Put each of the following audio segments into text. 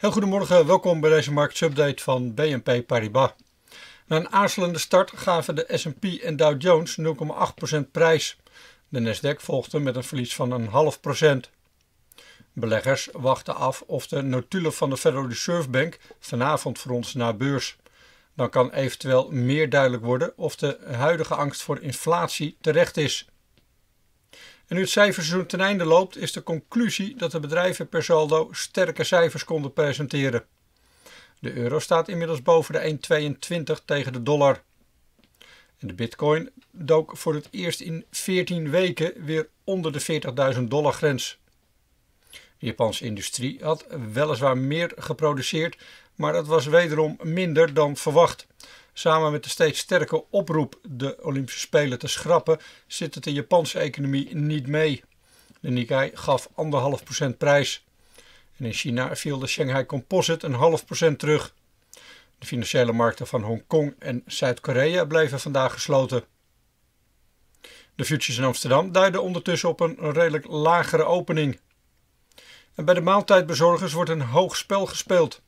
Heel goedemorgen, welkom bij deze marktsupdate van BNP Paribas. Na een aarzelende start gaven de S&P en Dow Jones 0,8% prijs. De Nasdaq volgde met een verlies van een half procent. Beleggers wachten af of de notulen van de Federal Reserve Bank vanavond voor ons naar beurs. Dan kan eventueel meer duidelijk worden of de huidige angst voor inflatie terecht is. En nu het cijferseizoen ten einde loopt, is de conclusie dat de bedrijven per saldo sterke cijfers konden presenteren. De euro staat inmiddels boven de 1,22 tegen de dollar. En de bitcoin dook voor het eerst in 14 weken weer onder de 40.000 dollar grens. De Japanse industrie had weliswaar meer geproduceerd, maar dat was wederom minder dan verwacht. Samen met de steeds sterke oproep de Olympische Spelen te schrappen, zit het de Japanse economie niet mee. De Nikkei gaf 1,5% prijs. En in China viel de Shanghai Composite een half procent terug. De financiële markten van Hongkong en Zuid-Korea bleven vandaag gesloten. De futures in Amsterdam duiden ondertussen op een redelijk lagere opening. En bij de maaltijdbezorgers wordt een hoog spel gespeeld.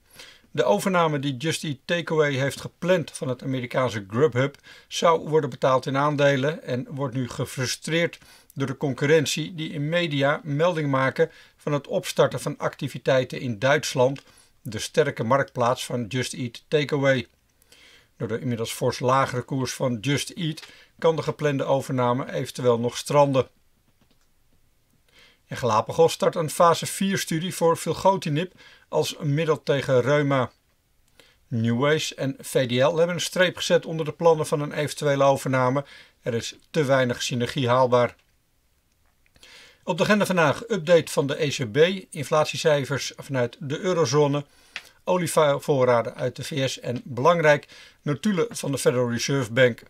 De overname die Just Eat Takeaway heeft gepland van het Amerikaanse Grubhub zou worden betaald in aandelen en wordt nu gefrustreerd door de concurrentie die in media melding maken van het opstarten van activiteiten in Duitsland, de sterke marktplaats van Just Eat Takeaway. Door de inmiddels fors lagere koers van Just Eat kan de geplande overname eventueel nog stranden. En Galapagos start een fase 4-studie voor filgotinib als middel tegen reuma. Newways en VDL hebben een streep gezet onder de plannen van een eventuele overname. Er is te weinig synergie haalbaar. Op de agenda vandaag update van de ECB, inflatiecijfers vanuit de eurozone, olievoorraden uit de VS en belangrijk notulen van de Federal Reserve Bank.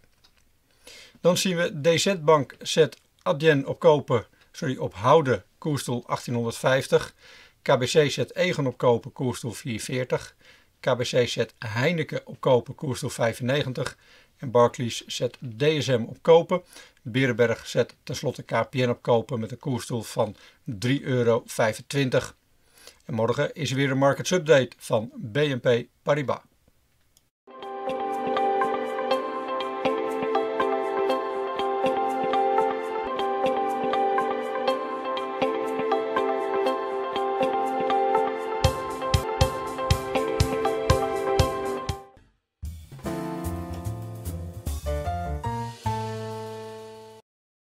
Dan zien we DZ Bank zet Adyen op kopen, sorry, op houden koersdoel 1850. KBC zet Egon op kopen, koersdoel 440. KBC zet Heineken op kopen, koersdoel 95. En Barclays zet DSM op kopen. Berenberg zet tenslotte KPN op kopen met een koersdoel van 3,25 euro. En morgen is er weer een markets update van BNP Paribas.